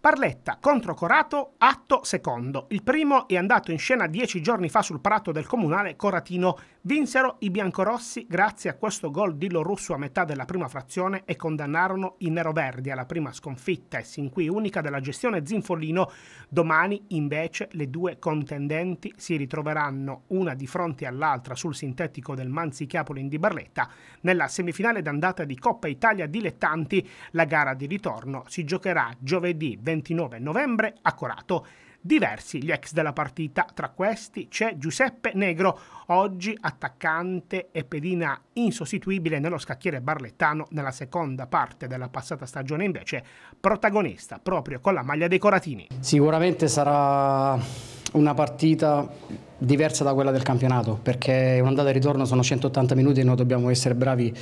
Parletta contro Corato, atto secondo. Il primo è andato in scena dieci giorni fa sul prato del comunale Coratino. Vinsero i biancorossi grazie a questo gol di Lorusso a metà della prima frazione e condannarono i neroverdi alla prima sconfitta e sin qui unica della gestione Zinfolino. Domani invece le due contendenti si ritroveranno una di fronte all'altra sul sintetico del Manzi di Barletta nella semifinale d'andata di Coppa Italia Dilettanti. La gara di ritorno si giocherà giovedì 20 29 novembre a Corato. Diversi gli ex della partita, tra questi c'è Giuseppe Negro, oggi attaccante e pedina insostituibile nello scacchiere barlettano nella seconda parte della passata stagione invece protagonista proprio con la maglia dei Coratini. Sicuramente sarà una partita diversa da quella del campionato perché un'andata e ritorno sono 180 minuti e noi dobbiamo essere bravi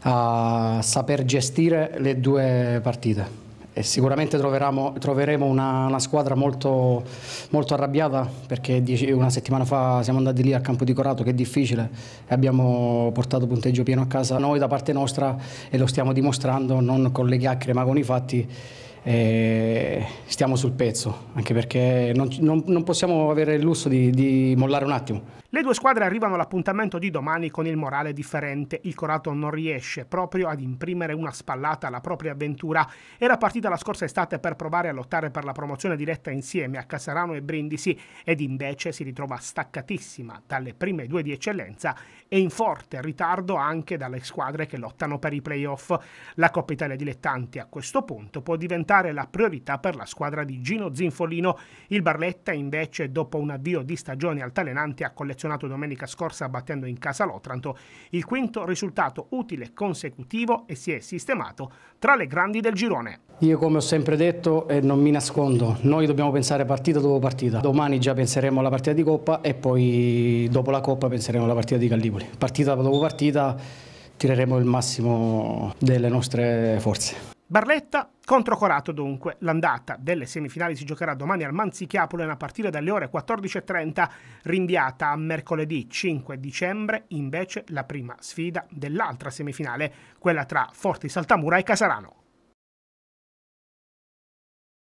a saper gestire le due partite e sicuramente troveremo, una, una squadra molto, molto, arrabbiata perché una settimana fa siamo andati lì al campo di Corato che è difficile e abbiamo portato punteggio pieno a casa. Noi da parte nostra e lo stiamo dimostrando non con le chiacchiere ma con i fatti stiamo sul pezzo, anche perché non, non, non possiamo avere il lusso di, di, mollare un attimo. Le due squadre arrivano all'appuntamento di domani con il morale differente. Il Corato non riesce proprio ad imprimere una spallata alla propria avventura. Era partita la scorsa estate per provare a lottare per la promozione diretta insieme a Casarano e Brindisi ed invece si ritrova staccatissima dalle prime due di eccellenza e in forte ritardo anche dalle squadre che lottano per i playoff. La Coppa Italia Dilettanti a questo punto può diventare diventare la priorità per la squadra di Gino Zinfolino. Il Barletta invece dopo un avvio di stagione altalenante ha collezionato domenica scorsa battendo in casa l'Otranto il quinto risultato utile consecutivo e si è sistemato tra le grandi del girone. Io come ho sempre detto e eh, non mi nascondo, noi dobbiamo pensare partita dopo partita. Domani già penseremo alla partita di Coppa e poi dopo la Coppa penseremo alla partita di Gallipoli. Partita dopo partita tireremo il massimo delle nostre forze. Barletta contro Corato dunque. L'andata delle semifinali si giocherà domani al Manzichiapolen a partire dalle ore 14.30, rinviata a mercoledì 5 dicembre invece la prima sfida dell'altra semifinale, quella tra Forti Saltamura e Casarano.